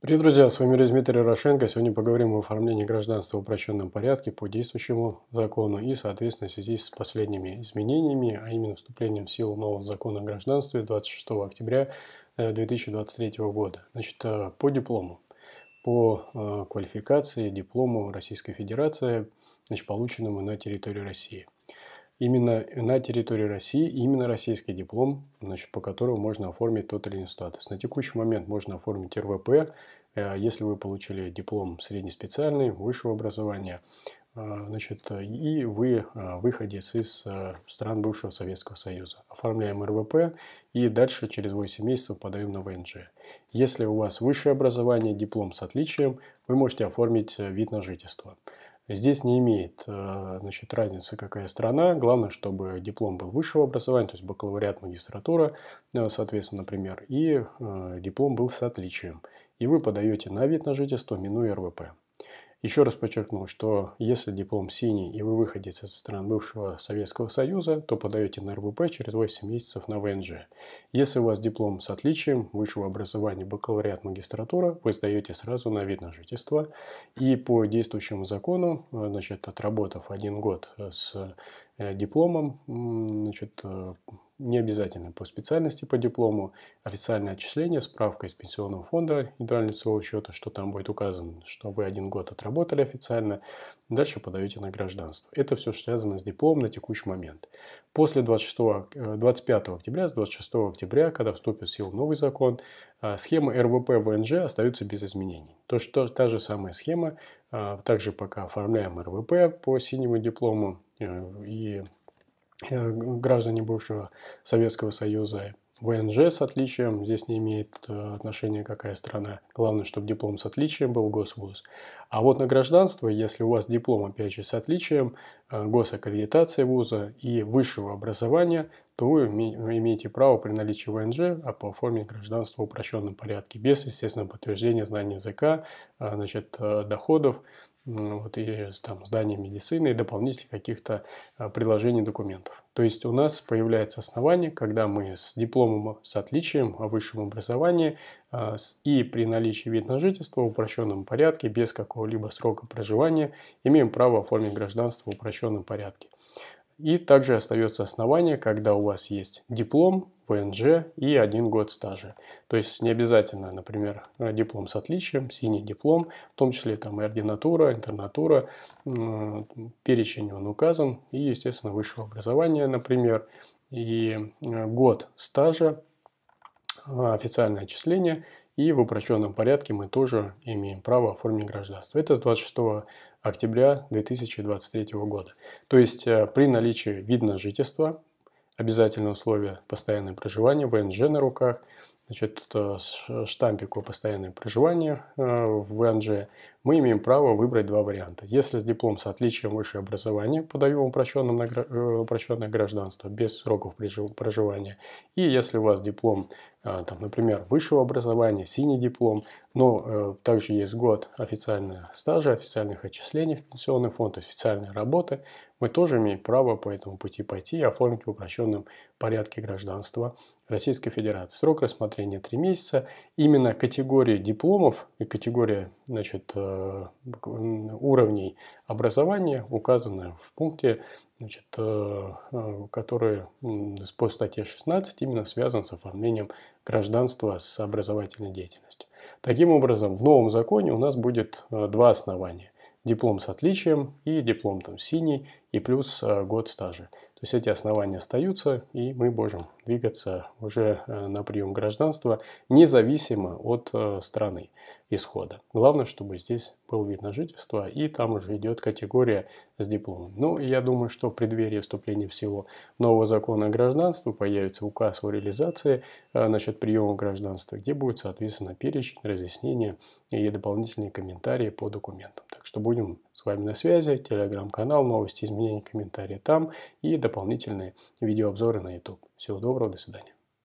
Привет, друзья! С вами Дмитрий Ярошенко. Сегодня поговорим об оформлении гражданства в упрощенном порядке по действующему закону и, соответственно, в связи с последними изменениями, а именно вступлением в силу нового закона о гражданстве 26 октября 2023 э, года. Значит, э, по диплому. По э, квалификации диплому Российской Федерации, значит, полученному на территории России – именно на территории России, именно российский диплом, значит, по которому можно оформить тот или иной статус. На текущий момент можно оформить РВП, э, если вы получили диплом среднеспециальный, высшего образования, э, значит, и вы э, выходец из стран бывшего Советского Союза. Оформляем РВП и дальше через 8 месяцев подаем на ВНЖ. Если у вас высшее образование, диплом с отличием, вы можете оформить вид на жительство. Здесь не имеет э, значит, разницы, какая страна. Главное, чтобы диплом был высшего образования, то есть бакалавриат, магистратура, э, соответственно, например, и э, диплом был с отличием. И вы подаете на вид на жительство, минуя РВП. Еще раз подчеркну, что если диплом синий и вы выходите из стран бывшего Советского Союза, то подаете на РВП через 8 месяцев на ВНЖ. Если у вас диплом с отличием высшего образования бакалавриат магистратура, вы сдаете сразу на вид на жительство. И по действующему закону, э, значит, отработав один год э, с э, дипломом, значит, не обязательно по специальности, по диплому, официальное отчисление, справка из пенсионного фонда индивидуального лицевого счета, что там будет указано, что вы один год отработали официально, дальше подаете на гражданство. Это все связано с дипломом на текущий момент. После 26, 25 э, октября, с 26 октября, когда вступит в силу новый закон, э, схема РВП ВНЖ остается без изменений. То, что та же самая схема, э, также пока оформляем РВП по синему диплому, и Э, граждане бывшего Советского Союза ВНЖ с отличием, здесь не имеет э, отношения какая страна. Главное, чтобы диплом с отличием был госвуз. А вот на гражданство, если у вас диплом, опять же, с отличием, э, госаккредитации вуза и высшего образования, то вы имеете право при наличии ВНЖ а по оформить гражданства в упрощенном порядке, без, естественно, подтверждения знаний языка, значит, доходов Э, вот, и, там, здания медицины и дополнительных каких-то э, приложений документов. То есть у нас появляется основание, когда мы с дипломом, с отличием о высшем образовании э, и при наличии вид на жительство в упрощенном порядке, без какого-либо срока проживания, имеем право оформить гражданство в упрощенном порядке. И также остается основание, когда у вас есть диплом, ВНЖ и один год стажа. То есть не обязательно, например, э, диплом с отличием, синий диплом, в том числе там и ординатура, интернатура, перечень он указан, и, естественно, высшего образования, например, и э, год стажа, э, официальное отчисление и в упрощенном порядке мы тоже имеем право оформить гражданство. Это с 26 октября 2023 года. То есть э, при наличии видно жительства, обязательное условие постоянное проживание, ВНЖ на руках, значит, э, штампик о постоянном проживании э, в ВНЖ, мы имеем право выбрать два варианта. Если с диплом с отличием высшее образование, подаем упрощенное гражданство без сроков проживания, и если у вас диплом а, там, например, высшего образования, синий диплом, но э, также есть год официального стажа, официальных отчислений в пенсионный фонд, официальной работы, мы тоже имеем право по этому пути пойти и оформить в упрощенном порядке гражданство Российской Федерации. Срок рассмотрения 3 месяца. Именно категории дипломов и категория значит, э, уровней образование, указанное в пункте, значит, э, э, который по статье 16 именно связан с оформлением гражданства с образовательной деятельностью. Таким образом, в новом законе у нас будет э, два основания. Диплом с отличием и диплом там синий и плюс э, год стажа. То есть эти основания остаются, и мы можем двигаться уже э, на прием гражданства независимо от э, страны исхода. Главное, чтобы здесь был вид на жительство, и там уже идет категория с дипломом. Ну, я думаю, что в преддверии вступления в силу нового закона о гражданстве появится указ о реализации насчет приема гражданства, где будет, соответственно, перечень, разъяснения и дополнительные комментарии по документам. Так что будем с вами на связи, телеграм-канал, новости из изменения, комментарии там и дополнительные видеообзоры на YouTube. Всего доброго, до свидания.